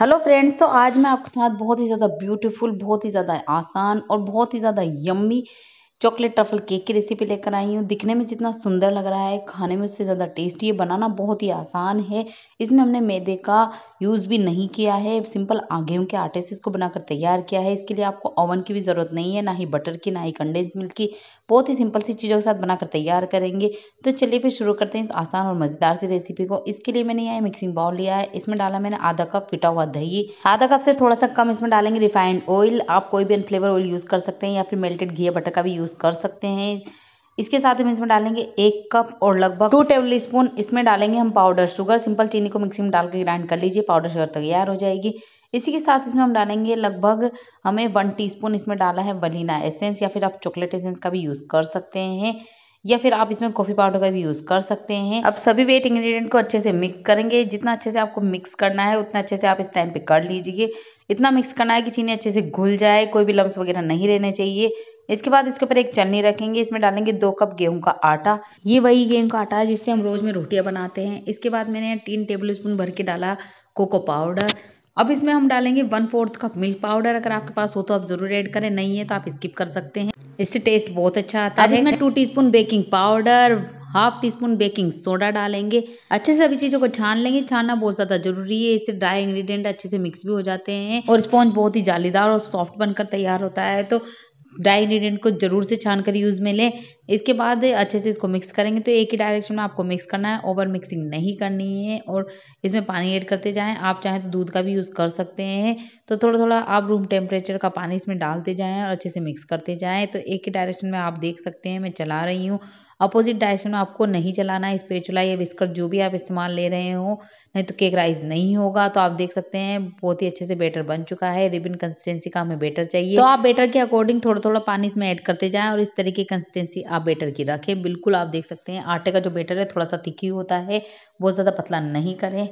hello friends तो आज मैं आपके साथ बहुत ही ज़्यादा ब्यूटीफुल बहुत ही ज़्यादा आसान और बहुत ही ज़्यादा यम्मी चॉकलेट ट्रफल केक की रेसिपी लेकर आई हूँ दिखने में जितना सुंदर लग रहा है खाने में उससे ज़्यादा टेस्टी है बनाना बहुत ही आसान है इसमें हमने मैदे का यूज़ भी नहीं किया है सिंपल गेहूँ के आटे से इसको बनाकर तैयार किया है इसके लिए आपको ओवन की भी ज़रूरत नहीं है ना ही बटर की ना ही कंडेंस मिल्क की बहुत ही सिंपल सी चीज़ों के साथ बनाकर तैयार करेंगे तो चलिए फिर शुरू करते हैं इस आसान और मज़ेदार सी रेसिपी को इसके लिए मैंने यहाँ मिक्सिंग बाउल लिया है इसमें डाला मैंने आधा कप फिटा हुआ दही आधा कप से थोड़ा सा कम इसमें डालेंगे रिफाइंड ऑयल आप कोई भी फ्लेवर ऑयल यूज़ कर सकते हैं या फिर मेल्टेड घी बटर का भी यूज़ यूज़ कर सकते हैं इसके साथ हम इसमें डालेंगे एक कप और लगभग टू टेबल स्पून इसमें डालेंगे हम पाउडर शुगर सिंपल चीनी को मिक्सी में डाल के ग्राइंड कर लीजिए पाउडर शुगर तैयार हो जाएगी इसी के साथ इसमें हम डालेंगे लगभग हमें वन टीस्पून इसमें डाला है वनीला एसेंस या फिर आप चॉकलेट एसेंस का भी यूज़ कर सकते हैं या फिर आप इसमें कॉफ़ी पाउडर का भी यूज़ कर सकते हैं अब सभी वेट इंग्रेडिएंट को अच्छे से मिक्स करेंगे जितना अच्छे से आपको मिक्स करना है उतना अच्छे से आप इस टाइम पे कर लीजिए इतना मिक्स करना है कि चीनी अच्छे से घुल जाए कोई भी लम्स वगैरह नहीं रहने चाहिए इसके बाद इसके ऊपर एक चलनी रखेंगे इसमें डालेंगे दो कप गेहूं का आटा ये वही गेहूं का आटा है जिससे हम रोज में रोटियां बनाते हैं इसके बाद मैंने तीन टेबल स्पून भर के डाला कोको पाउडर अब इसमें हम डालेंगे one fourth cup milk powder अगर आपके पास हो तो आप जरूर ऐड करें नहीं है तो आप स्किप कर सकते हैं इससे टेस्ट बहुत अच्छा आता है इसमें two teaspoon baking powder half teaspoon baking soda डालेंगे अच्छे से सभी चीज़ों को छान लेंगे छानना बहुत ज़्यादा जरूरी है इससे ड्राई इंग्रेडिएंट अच्छे से मिक्स भी हो जाते हैं और स्पॉन्ज बहुत ही जालीदार और सॉफ्ट बनकर तैयार होता है तो ड्राई इंग्रेडिएंट को ज़रूर से छान कर यूज़ में लें इसके बाद अच्छे से इसको मिक्स करेंगे तो एक ही डायरेक्शन में आपको मिक्स करना है ओवर मिक्सिंग नहीं करनी है और इसमें पानी ऐड करते जाएं आप चाहें तो दूध का भी यूज़ कर सकते हैं तो थोड़ा थोड़ा आप रूम टेम्परेचर का पानी इसमें डालते जाएँ और अच्छे से मिक्स करते जाएँ तो एक ही डायरेक्शन में आप देख सकते हैं मैं चला रही हूँ अपोजिट डायरेक्शन में आपको नहीं चलाना है स्पेचुला या विस्कर जो भी आप इस्तेमाल ले रहे हो नहीं तो केक राइस नहीं होगा तो आप देख सकते हैं बहुत ही अच्छे से बेटर बन चुका है रिबिन कंसिस्टेंसी का हमें बेटर चाहिए तो आप बेटर के अकॉर्डिंग थोड़ा थोड़ा पानी इसमें ऐड करते जाएं और इस तरह की कंसिस्टेंसी आप बेटर की रखें बिल्कुल आप देख सकते हैं आटे का जो बेटर है थोड़ा सा तिखी होता है बहुत ज़्यादा पतला नहीं करें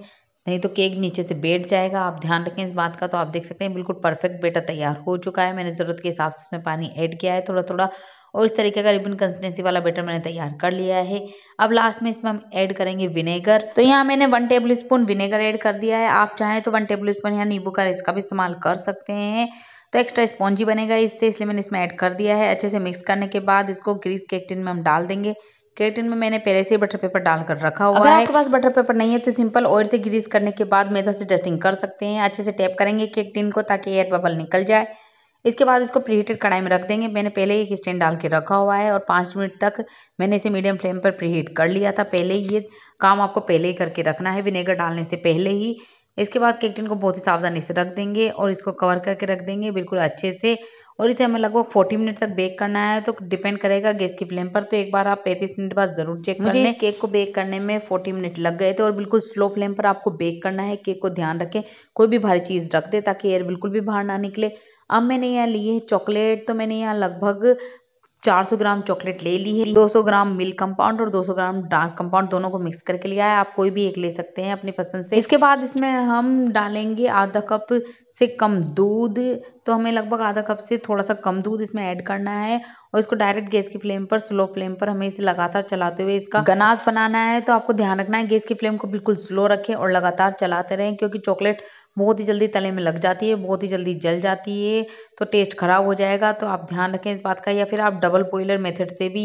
नहीं तो केक नीचे से बैठ जाएगा आप ध्यान रखें इस बात का तो आप देख सकते हैं बिल्कुल परफेक्ट बेटर तैयार हो चुका है मैंने ज़रूरत के हिसाब से इसमें पानी ऐड किया है थोड़ा थोड़ा और इस तरीके का रिबन कंसिस्टेंसी वाला बेटर मैंने तैयार कर लिया है अब लास्ट में इसमें हम ऐड करेंगे विनेगर तो यहाँ मैंने one tablespoon vinegar add कर दिया है आप चाहें तो वन टेबल स्पून या नींबू का इसका भी इस्तेमाल कर सकते हैं तो एक्स्ट्रा स्पॉन्जी बनेगा इससे इसलिए मैंने इसमें ऐड कर दिया है अच्छे से मिक्स करने के बाद इसको ग्रीस टिन में हम डाल देंगे केटिन में मैंने पहले से ही बटर पेपर डालकर रखा हुआ अगर है आपके पास बटर पेपर नहीं है तो सिंपल ऑयल से ग्रीस करने के बाद मैदा से डस्टिंग कर सकते हैं अच्छे से टैप करेंगे केकटिन को ताकि एयर बबल निकल जाए इसके बाद इसको प्रीहीटेड कढ़ाई में रख देंगे मैंने पहले एक स्टैंड डाल के रखा हुआ है और पाँच मिनट तक मैंने इसे मीडियम फ्लेम पर प्रीहीट कर लिया था पहले ही ये काम आपको पहले ही करके रखना है विनेगर डालने से पहले ही इसके बाद केक टिन को बहुत ही सावधानी से रख देंगे और इसको कवर करके रख देंगे बिल्कुल अच्छे से और इसे हमें लगभग 40 मिनट तक बेक करना है तो डिपेंड करेगा गैस की फ्लेम पर तो एक बार आप 35 मिनट बाद ज़रूर चेक मुझे इस केक को बेक करने में 40 मिनट लग गए थे और बिल्कुल स्लो फ्लेम पर आपको बेक करना है केक को ध्यान रखें कोई भी भारी चीज़ रख दे ताकि एयर बिल्कुल भी बाहर ना निकले अब मैंने यहाँ ली है चॉकलेट तो मैंने यहाँ लगभग 400 ग्राम चॉकलेट ले ली है 200 ग्राम मिल्क कंपाउंड और 200 ग्राम डार्क कंपाउंड दोनों को मिक्स करके लिया है आप कोई भी एक ले सकते हैं अपनी पसंद से इसके बाद इसमें हम डालेंगे आधा कप से कम दूध तो हमें लगभग आधा कप से थोड़ा सा कम दूध इसमें ऐड करना है और इसको डायरेक्ट गैस की फ्लेम पर स्लो फ्लेम पर हमें इसे लगातार चलाते हुए इसका गनाज बनाना है तो आपको ध्यान रखना है गैस की फ्लेम को बिल्कुल स्लो रखें और लगातार चलाते रहें क्योंकि चॉकलेट बहुत ही जल्दी तले में लग जाती है बहुत ही जल्दी जल जाती है तो टेस्ट खराब हो जाएगा तो आप ध्यान रखें इस बात का या फिर आप डबल बॉयलर मेथड से भी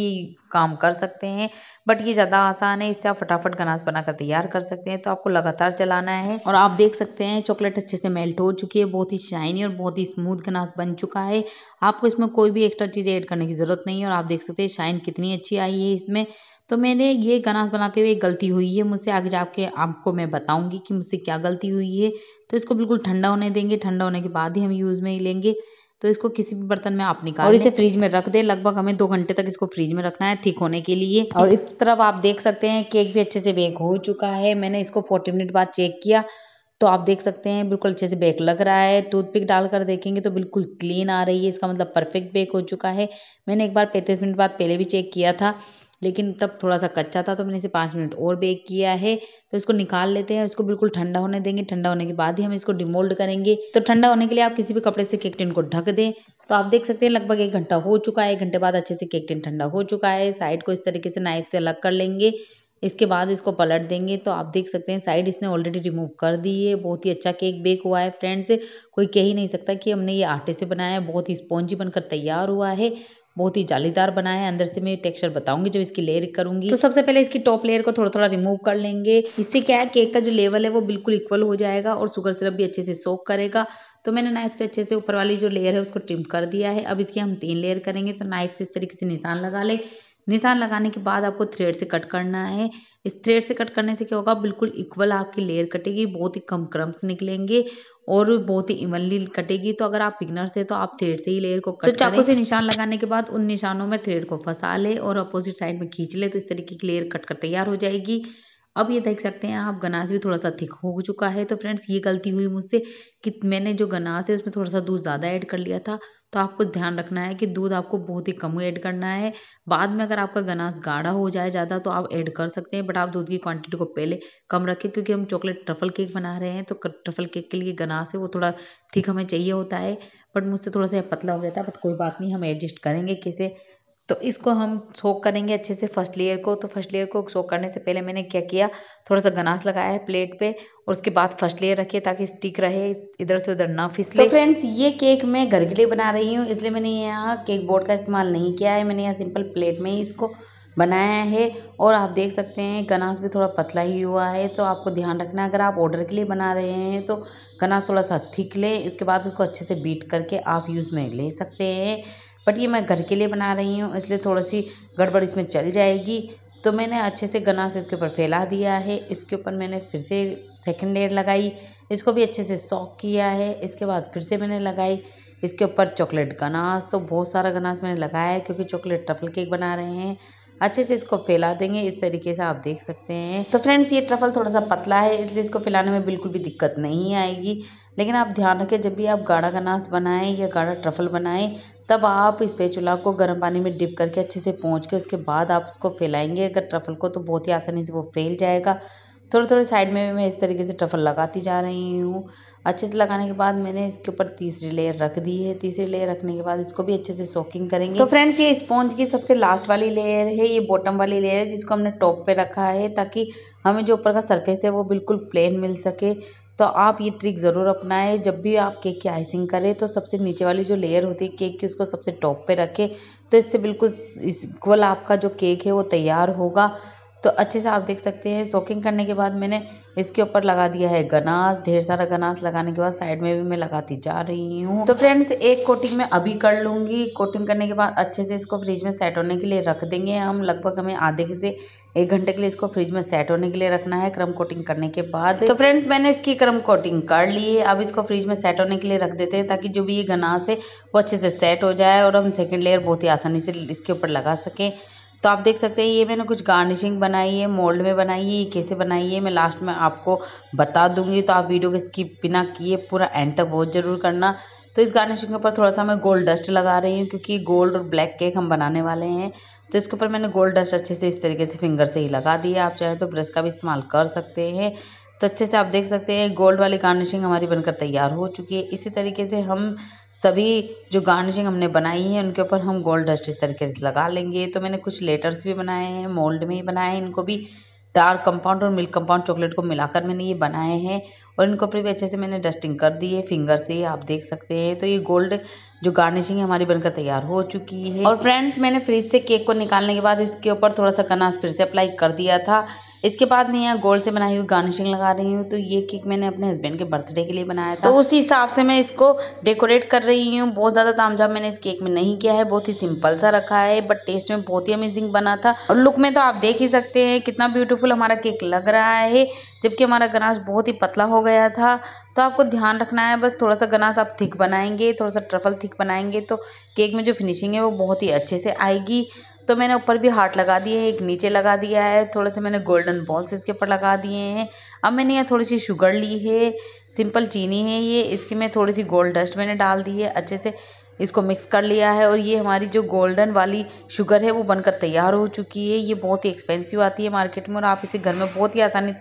काम कर सकते हैं बट ये ज़्यादा आसान है इससे आप फटाफट गनाश बनाकर तैयार कर सकते हैं तो आपको लगातार चलाना है और आप देख सकते हैं चॉकलेट अच्छे से मेल्ट हो चुकी है बहुत ही शाइनी और बहुत ही स्मूथ गनास बन चुका है आपको इसमें कोई भी एक्स्ट्रा चीज़ ऐड करने की ज़रूरत नहीं है और आप देख सकते हैं शाइन कितनी अच्छी आई है इसमें तो मैंने ये गनास बनाते हुए गलती हुई है मुझसे आगे जाके आपको मैं बताऊंगी कि मुझसे क्या गलती हुई है तो इसको बिल्कुल ठंडा होने देंगे ठंडा होने के बाद ही हम यूज़ में ही लेंगे तो इसको किसी भी बर्तन में आप निकाल और इसे फ्रिज में रख दे लगभग हमें दो घंटे तक इसको फ्रिज में रखना है ठीक होने के लिए और इस तरफ आप देख सकते हैं केक भी अच्छे से बेक हो चुका है मैंने इसको फोर्टी मिनट बाद चेक किया तो आप देख सकते हैं बिल्कुल अच्छे से बेक लग रहा है टूथपिक डालकर देखेंगे तो बिल्कुल क्लीन आ रही है इसका मतलब परफेक्ट बेक हो चुका है मैंने एक बार पैंतीस मिनट बाद पहले भी चेक किया था लेकिन तब थोड़ा सा कच्चा था तो मैंने इसे पाँच मिनट और बेक किया है तो इसको निकाल लेते हैं इसको बिल्कुल ठंडा होने देंगे ठंडा होने के बाद ही हम इसको डिमोल्ड करेंगे तो ठंडा होने के लिए आप किसी भी कपड़े से केक टिन को ढक दें तो आप देख सकते हैं लगभग एक घंटा हो चुका है एक घंटे बाद अच्छे से केक टिन ठंडा हो चुका है साइड को इस तरीके से नाइफ से अलग कर लेंगे इसके बाद इसको पलट देंगे तो आप देख सकते हैं साइड इसने ऑलरेडी रिमूव कर दी है बहुत ही अच्छा केक बेक हुआ है फ्रेंड्स कोई कह ही नहीं सकता कि हमने ये आटे से बनाया है बहुत ही स्पॉन्जी बनकर तैयार हुआ है बहुत ही जालीदार बना है अंदर से मैं टेक्सचर बताऊंगी जब इसकी लेयर करूंगी तो सबसे पहले इसकी टॉप लेयर को थोड़ा थोड़ा रिमूव कर लेंगे इससे क्या है केक का जो लेवल है वो बिल्कुल इक्वल हो जाएगा और शुगर सिरप भी अच्छे से सोक करेगा तो मैंने नाइफ से अच्छे से ऊपर वाली जो लेयर है उसको ट्रिम कर दिया है अब इसकी हम तीन लेयर करेंगे तो नाइफ से इस तरीके से निशान लगा ले निशान लगाने के बाद आपको थ्रेड से कट करना है इस थ्रेड से कट करने से क्या होगा बिल्कुल इक्वल आपकी लेयर कटेगी बहुत ही कम क्रम्स निकलेंगे और बहुत ही इवनली कटेगी तो अगर आप पिगनर से तो आप थ्रेड से ही लेयर को कट तो चाकू से निशान लगाने के बाद उन निशानों में थ्रेड को फंसा ले और अपोजिट साइड में खींच ले तो इस तरीके की लेयर कट कर तैयार हो जाएगी अब ये देख सकते हैं आप गनास भी थोड़ा सा थिक हो चुका है तो फ्रेंड्स ये गलती हुई मुझसे कि मैंने जो गनास है उसमें थोड़ा सा दूध ज़्यादा ऐड कर लिया था तो आपको ध्यान रखना है कि दूध आपको बहुत ही कम ऐड करना है बाद में अगर आपका गनास गाढ़ा हो जाए ज़्यादा तो आप ऐड कर सकते हैं बट आप दूध की क्वांटिटी को पहले कम रखें क्योंकि हम चॉकलेट ट्रफल केक बना रहे हैं तो ट्रफल केक के लिए गनास है वो थोड़ा थिक हमें चाहिए होता है बट मुझसे थोड़ा सा पतला हो गया था बट कोई बात नहीं हम एडजस्ट करेंगे कैसे तो इसको हम सोक करेंगे अच्छे से फर्स्ट लेयर को तो फर्स्ट लेयर को सोक करने से पहले मैंने क्या किया थोड़ा सा गनास लगाया है प्लेट पे और उसके बाद फर्स्ट लेयर रखिए ताकि स्टिक रहे इधर से उधर ना फिसले तो फ्रेंड्स ये केक मैं घर के लिए बना रही हूँ इसलिए मैंने यहाँ केक बोर्ड का इस्तेमाल नहीं किया है मैंने यहाँ सिंपल प्लेट में ही इसको बनाया है और आप देख सकते हैं गनास भी थोड़ा पतला ही हुआ है तो आपको ध्यान रखना है अगर आप ऑर्डर के लिए बना रहे हैं तो गनास थोड़ा सा थिक लें इसके बाद उसको अच्छे से बीट करके आप यूज़ में ले सकते हैं बट ये मैं घर के लिए बना रही हूँ इसलिए थोड़ी सी गड़बड़ इसमें चल जाएगी तो मैंने अच्छे से गना से इसके ऊपर फैला दिया है इसके ऊपर मैंने फिर से सेकंड लेयर लगाई इसको भी अच्छे से सॉक किया है इसके बाद फिर से मैंने लगाई इसके ऊपर चॉकलेट गनास तो बहुत सारा गनास मैंने लगाया है क्योंकि चॉकलेट ट्रफल केक बना रहे हैं अच्छे से इसको फैला देंगे इस तरीके से आप देख सकते हैं तो फ्रेंड्स ये ट्रफल थोड़ा सा पतला है इसलिए इसको फैलाने में बिल्कुल भी दिक्कत नहीं आएगी लेकिन आप ध्यान रखें जब भी आप गाढ़ा गनास बनाएं या गाढ़ा ट्रफल बनाएं तब आप इस पेचुला को गर्म पानी में डिप करके अच्छे से पहुँच के उसके बाद आप उसको फैलाएंगे अगर ट्रफल को तो बहुत ही आसानी से वो फैल जाएगा थोड़े थोड़े साइड में मैं इस तरीके से ट्रफल लगाती जा रही हूँ अच्छे से लगाने के बाद मैंने इसके ऊपर तीसरी लेयर रख दी है तीसरी लेयर रखने के बाद इसको भी अच्छे से सोकिंग करेंगे तो फ्रेंड्स ये स्पॉन्ज की सबसे लास्ट वाली लेयर है ये बॉटम वाली लेयर है जिसको हमने टॉप पे रखा है ताकि हमें जो ऊपर का सरफेस है वो बिल्कुल प्लेन मिल सके तो आप ये ट्रिक ज़रूर अपनाएं जब भी आप केक की आइसिंग करें तो सबसे नीचे वाली जो लेयर होती है केक की उसको सबसे टॉप पे रखें तो इससे बिल्कुल इक्वल आपका जो केक है वो तैयार होगा तो अच्छे से आप देख सकते हैं सोकिंग करने के बाद मैंने इसके ऊपर लगा दिया है गनास ढेर सारा गनास लगाने के बाद साइड में भी मैं लगाती जा रही हूँ तो फ्रेंड्स एक कोटिंग मैं अभी कर लूँगी कोटिंग करने के बाद अच्छे से इसको फ्रिज में सेट होने के लिए रख देंगे हम लगभग हमें आधे से एक घंटे के लिए इसको फ्रिज में सेट होने के लिए रखना है क्रम कोटिंग करने के बाद तो फ्रेंड्स मैंने इसकी क्रम कोटिंग कर ली है अब इसको फ्रिज में सेट होने के लिए रख देते हैं ताकि जो भी ये गनास है वो अच्छे से सेट हो जाए और हम सेकेंड लेयर बहुत ही आसानी से इसके ऊपर लगा सकें तो आप देख सकते हैं ये मैंने कुछ गार्निशिंग बनाई है मोल्ड में बनाई है ये कैसे बनाई है मैं लास्ट में आपको बता दूंगी तो आप वीडियो को स्किप बिना किए पूरा एंड तक वॉच जरूर करना तो इस गार्निशिंग के ऊपर थोड़ा सा मैं गोल्ड डस्ट लगा रही हूँ क्योंकि गोल्ड और ब्लैक केक हम बनाने वाले हैं तो इसके ऊपर मैंने गोल्ड डस्ट अच्छे से इस तरीके से फिंगर से ही लगा दिया आप चाहें तो ब्रश का भी इस्तेमाल कर सकते हैं तो अच्छे से आप देख सकते हैं गोल्ड वाली गार्निशिंग हमारी बनकर तैयार हो चुकी है इसी तरीके से हम सभी जो गार्निशिंग हमने बनाई है उनके ऊपर हम गोल्ड डस्ट इस तरीके से लगा लेंगे तो मैंने कुछ लेटर्स भी बनाए हैं मोल्ड में ही बनाए हैं इनको भी डार्क कंपाउंड और मिल्क कंपाउंड चॉकलेट को मिलाकर मैंने ये बनाए हैं और इनको ऊपर भी अच्छे से मैंने डस्टिंग कर दी है फिंगर से आप देख सकते हैं तो ये गोल्ड जो गार्निशिंग है हमारी बनकर तैयार हो चुकी है और फ्रेंड्स मैंने फ्रिज से केक को निकालने के बाद इसके ऊपर थोड़ा सा कनास फिर से अप्लाई कर दिया था इसके बाद मैं यहाँ गोल्ड से बनाई हुई गार्निशिंग लगा रही हूँ तो ये केक मैंने अपने हस्बैंड के बर्थडे के लिए बनाया था तो उसी हिसाब से मैं इसको डेकोरेट कर रही हूँ बहुत ज़्यादा तामझाम मैंने इस केक में नहीं किया है बहुत ही सिंपल सा रखा है बट टेस्ट में बहुत ही अमेजिंग बना था और लुक में तो आप देख ही सकते हैं कितना ब्यूटीफुल हमारा केक लग रहा है जबकि हमारा गनाश बहुत ही पतला हो गया था तो आपको ध्यान रखना है बस थोड़ा सा गनाश आप थिक बनाएंगे थोड़ा सा ट्रफल थिक बनाएंगे तो केक में जो फिनिशिंग है वो बहुत ही अच्छे से आएगी तो मैंने ऊपर भी हार्ट लगा दिए हैं एक नीचे लगा दिया है थोड़े से मैंने गोल्डन बॉल्स इसके ऊपर लगा दिए हैं अब मैंने यहाँ थोड़ी सी शुगर ली है सिंपल चीनी है ये इसकी मैं थोड़ी सी गोल्ड डस्ट मैंने डाल दी है अच्छे से इसको मिक्स कर लिया है और ये हमारी जो गोल्डन वाली शुगर है वो बनकर तैयार हो चुकी है ये बहुत ही एक्सपेंसिव आती है मार्केट में और आप इसे घर में बहुत ही आसानी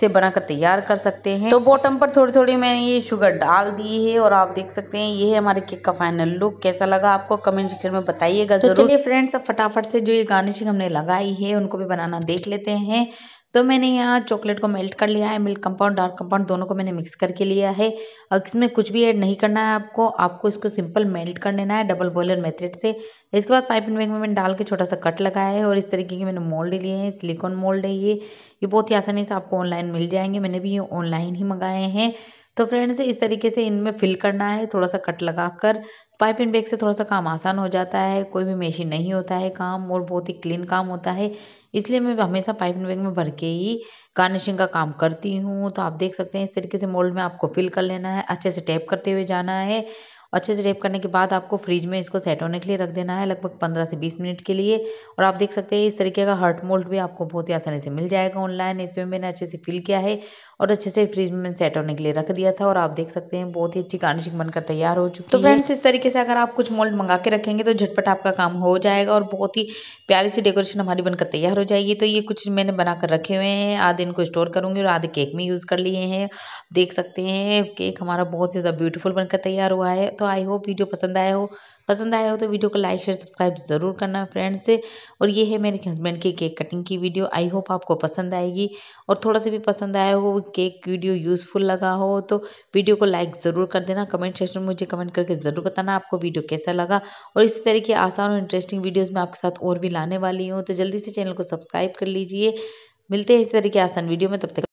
से बनाकर तैयार कर सकते हैं तो बॉटम पर थोड़ी थोड़ी मैंने ये शुगर डाल दी है और आप देख सकते हैं ये है हमारे केक का फाइनल लुक कैसा लगा आपको कमेंट सेक्शन में बताइएगा तो फ्रेंड्स अब फटाफट से जो ये गार्निशिंग हमने लगाई है उनको भी बनाना देख लेते हैं तो मैंने यहाँ चॉकलेट को मेल्ट कर लिया है मिल्क कंपाउंड डार्क कंपाउंड दोनों को मैंने मिक्स करके लिया है और इसमें कुछ भी ऐड नहीं करना है आपको आपको इसको सिंपल मेल्ट कर लेना है डबल बॉयलर मेथड से इसके बाद पाइपिंग बैग में मैंने डाल के छोटा सा कट लगाया है और इस तरीके के मैंने मोल्ड लिए हैं सिलिकॉन मोल्ड है ये ये बहुत ही आसानी से आपको ऑनलाइन मिल जाएंगे मैंने भी ये ऑनलाइन ही मंगाए हैं तो फ्रेंड्स इस तरीके से इनमें फिल करना है थोड़ा सा कट लगा कर इन बैग से थोड़ा सा काम आसान हो जाता है कोई भी मशीन नहीं होता है काम और बहुत ही क्लीन काम होता है इसलिए मैं हमेशा पाइप इन बैग में भर के ही गार्निशिंग का काम करती हूँ तो आप देख सकते हैं इस तरीके से मोल्ड में आपको फिल कर लेना है अच्छे से टैप करते हुए जाना है अच्छे से रेप करने के बाद आपको फ्रिज में इसको सेट होने के लिए रख देना है लगभग पंद्रह से बीस मिनट के लिए और आप देख सकते हैं इस तरीके का हर्ट मोल्ड भी आपको बहुत ही आसानी से मिल जाएगा ऑनलाइन इसमें मैंने अच्छे से फिल किया है और अच्छे से फ्रिज में सेट होने के लिए रख दिया था और आप देख सकते हैं बहुत ही अच्छी गार्निशिंग बनकर तैयार हो चुकी तो है तो फ्रेंड्स इस तरीके से अगर आप कुछ मोल्ड मंगा के रखेंगे तो झटपट आपका काम हो जाएगा और बहुत ही प्यारी सी डेकोरेशन हमारी बनकर तैयार हो जाएगी तो ये कुछ मैंने बनाकर रखे हुए हैं आधे इनको स्टोर करूँगी और आधे केक में यूज़ कर लिए हैं देख सकते हैं केक हमारा बहुत ज़्यादा ब्यूटीफुल बनकर तैयार हुआ है तो तो आई होप वीडियो पसंद आया हो पसंद आया हो तो वीडियो को लाइक शेयर सब्सक्राइब ज़रूर करना फ्रेंड्स और ये है मेरे हस्बैंड की केक कटिंग की वीडियो आई होप आपको पसंद आएगी और थोड़ा सा भी पसंद आया हो केक वीडियो यूज़फुल लगा हो तो वीडियो को लाइक ज़रूर कर देना कमेंट सेक्शन में मुझे कमेंट करके ज़रूर बताना आपको वीडियो कैसा लगा और इसी तरह की आसान और इंटरेस्टिंग वीडियोज़ में आपके साथ और भी लाने वाली हूँ तो जल्दी से चैनल को सब्सक्राइब कर लीजिए मिलते हैं इस तरह की आसान वीडियो में तब तक